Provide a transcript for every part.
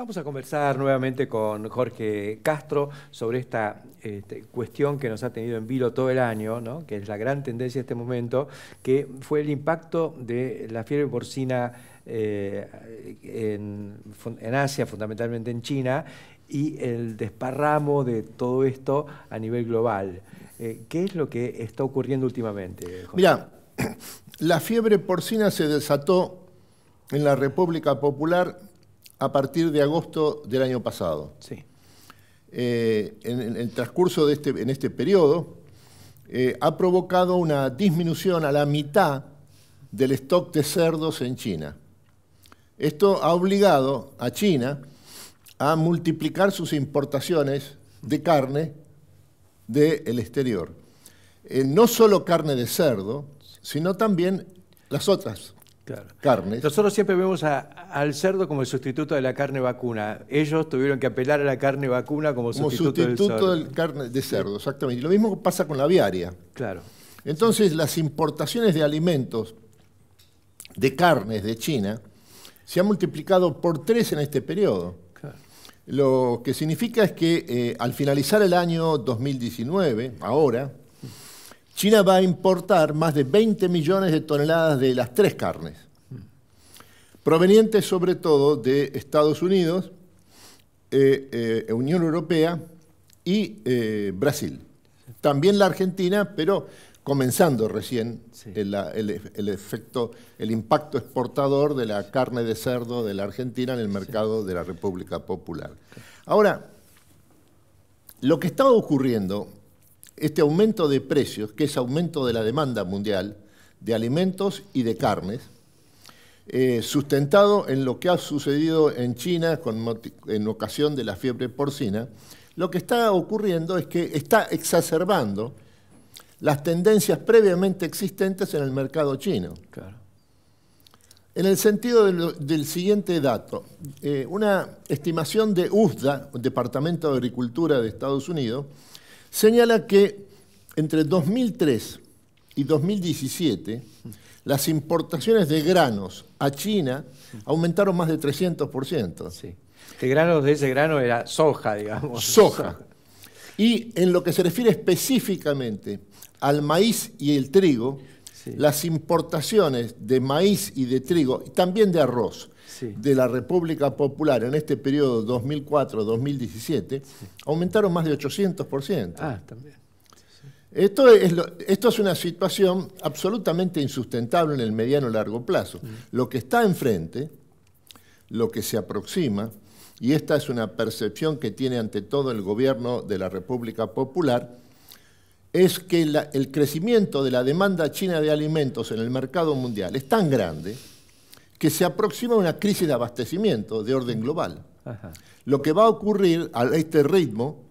Vamos a conversar nuevamente con Jorge Castro sobre esta este, cuestión que nos ha tenido en vilo todo el año, que es la gran tendencia de este momento, que fue el impacto de la fiebre porcina eh, en, Asia, fundamentalmente en China, y el desparramo de todo esto a nivel global. Eh, ¿Qué es lo que está ocurriendo últimamente? Jorge? Mira, la fiebre porcina se desató en la República Popular a partir de agosto del año pasado. Eh, en, el transcurso de este, en este periodo, eh, ha provocado una disminución a la mitad del stock de cerdos en China. Esto ha obligado a China a multiplicar sus importaciones de carne del exterior. Eh, no solo carne de cerdo, sino también las otras nosotros siempre vemos al cerdo como el sustituto de la carne vacuna. Ellos tuvieron que apelar a la carne vacuna como, como sustituto, sustituto del, carne de cerdo, exactamente. lo mismo pasa con la aviaria. Claro. Entonces, las importaciones de alimentos, de carnes de China, se han multiplicado por tres en este periodo. Lo que significa es que eh, al finalizar el año 2019, ahora, China va a importar más de 20 millones de toneladas de las tres carnes, provenientes sobre todo de Estados Unidos, eh, eh, Unión Europea y eh, Brasil. También la Argentina, pero comenzando recién el, efecto, el impacto exportador de la carne de cerdo de la Argentina en el mercado de la República Popular. Ahora, lo que está ocurriendo este aumento de precios, que es aumento de la demanda mundial de alimentos y de carnes, eh, sustentado en lo que ha sucedido en China en ocasión de la fiebre porcina, lo que está ocurriendo es que está exacerbando las tendencias previamente existentes en el mercado chino. En el sentido del siguiente dato, eh, una estimación de USDA, Departamento de Agricultura de Estados Unidos, señala que entre 2003 y 2017 las importaciones de granos a China aumentaron más de 300%. Sí. El granos de ese grano era soja, digamos. Soja. Y en lo que se refiere específicamente al maíz y el trigo, las importaciones de maíz y de trigo, y también de arroz, de la República Popular en este periodo 2004-2017, aumentaron más de 800%. Ah, también. Esto es, esto es una situación absolutamente insustentable en el mediano y largo plazo. Mm. Lo que está enfrente, lo que se aproxima, y esta es una percepción que tiene ante todo el gobierno de la República Popular, es que el crecimiento de la demanda china de alimentos en el mercado mundial es tan grande que se aproxima una crisis de abastecimiento de orden global. Lo que va a ocurrir a este ritmo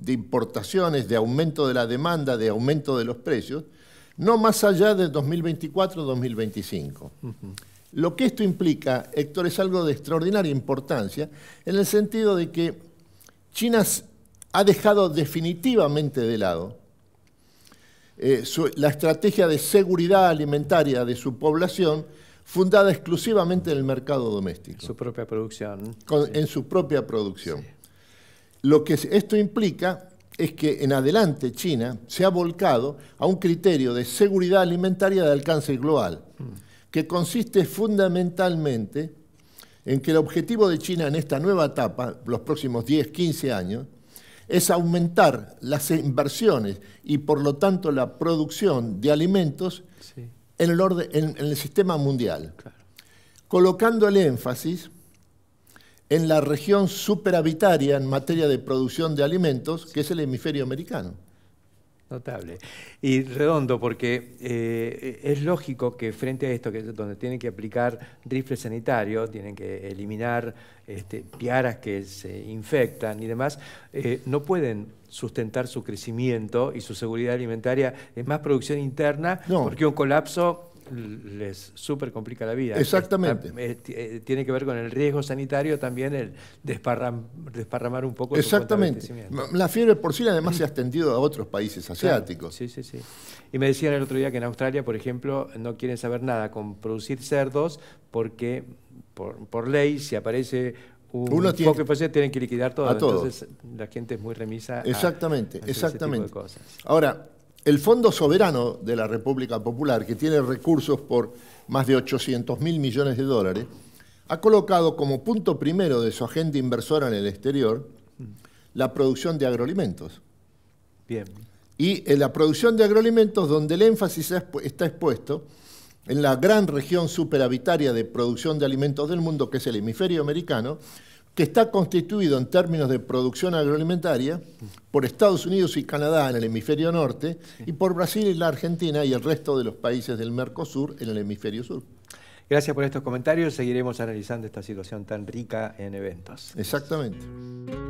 de importaciones, de aumento de la demanda, de aumento de los precios, no más allá de 2024-2025. Lo que esto implica, Héctor, es algo de extraordinaria importancia, en el sentido de que China ha dejado definitivamente de lado eh, la estrategia de seguridad alimentaria de su población fundada exclusivamente en el mercado doméstico. Su propia producción. En su propia producción. Lo que esto implica es que en adelante China se ha volcado a un criterio de seguridad alimentaria de alcance global, mm. que consiste fundamentalmente en que el objetivo de China en esta nueva etapa, los próximos 10, 15 años, es aumentar las inversiones y por lo tanto la producción de alimentos en, el orden, en, el sistema mundial, colocando el énfasis en la región superhabitaria en materia de producción de alimentos, que es el hemisferio americano. Notable. Y redondo, porque eh, es lógico que frente a esto, que es donde tienen que aplicar rifles sanitarios, tienen que eliminar este, piaras que se infectan y demás, eh, no pueden sustentar su crecimiento y su seguridad alimentaria en más producción interna, porque un colapso les súper complica la vida. Exactamente. Ah, eh, eh, tiene que ver con el riesgo sanitario también, el desparramar un poco. Exactamente. La fiebre porcina además se ha extendido a otros países asiáticos. Sí, sí, sí. Y me decían el otro día que en Australia, por ejemplo, no quieren saber nada con producir cerdos porque por, ley si aparece un Uno tiene, que tienen que liquidar todo. Entonces la gente es muy remisa. Exactamente, a, exactamente. cosas. Ahora, el Fondo Soberano de la República Popular, que tiene recursos por más de 800 mil millones de dólares, ha colocado como punto primero de su agenda inversora en el exterior la producción de agroalimentos. Bien. Y en la producción de agroalimentos, donde el énfasis está expuesto en la gran región superhabitaria de producción de alimentos del mundo, que es el hemisferio americano, que está constituido en términos de producción agroalimentaria por Estados Unidos y Canadá en el hemisferio norte y por Brasil y la Argentina y el resto de los países del Mercosur en el hemisferio sur. Gracias por estos comentarios. Seguiremos analizando esta situación tan rica en eventos. Exactamente.